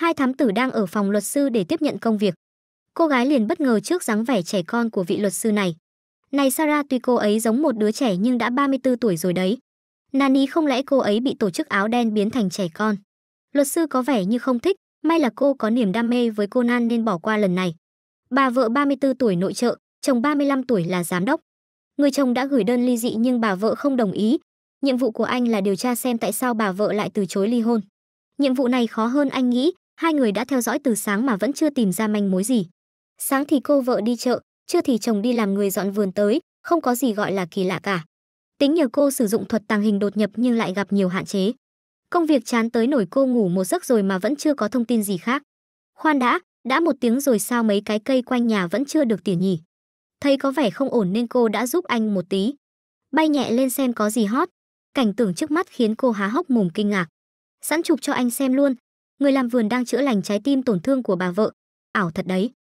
hai thám tử đang ở phòng luật sư để tiếp nhận công việc. Cô gái liền bất ngờ trước dáng vẻ trẻ con của vị luật sư này. Này Sarah tuy cô ấy giống một đứa trẻ nhưng đã 34 tuổi rồi đấy. Nani không lẽ cô ấy bị tổ chức áo đen biến thành trẻ con? Luật sư có vẻ như không thích, may là cô có niềm đam mê với Conan nên bỏ qua lần này. Bà vợ 34 tuổi nội trợ, chồng 35 tuổi là giám đốc. Người chồng đã gửi đơn ly dị nhưng bà vợ không đồng ý. Nhiệm vụ của anh là điều tra xem tại sao bà vợ lại từ chối ly hôn. Nhiệm vụ này khó hơn anh nghĩ, hai người đã theo dõi từ sáng mà vẫn chưa tìm ra manh mối gì. Sáng thì cô vợ đi chợ, trưa thì chồng đi làm người dọn vườn tới, không có gì gọi là kỳ lạ cả. Tính nhờ cô sử dụng thuật tàng hình đột nhập nhưng lại gặp nhiều hạn chế. Công việc chán tới nổi cô ngủ một giấc rồi mà vẫn chưa có thông tin gì khác. Khoan đã, đã một tiếng rồi sao mấy cái cây quanh nhà vẫn chưa được tỉa nhỉ? Thấy có vẻ không ổn nên cô đã giúp anh một tí. Bay nhẹ lên xem có gì hot. Cảnh tưởng trước mắt khiến cô há hốc mồm kinh ngạc. Sẵn chụp cho anh xem luôn, người làm vườn đang chữa lành trái tim tổn thương của bà vợ. Ảo thật đấy.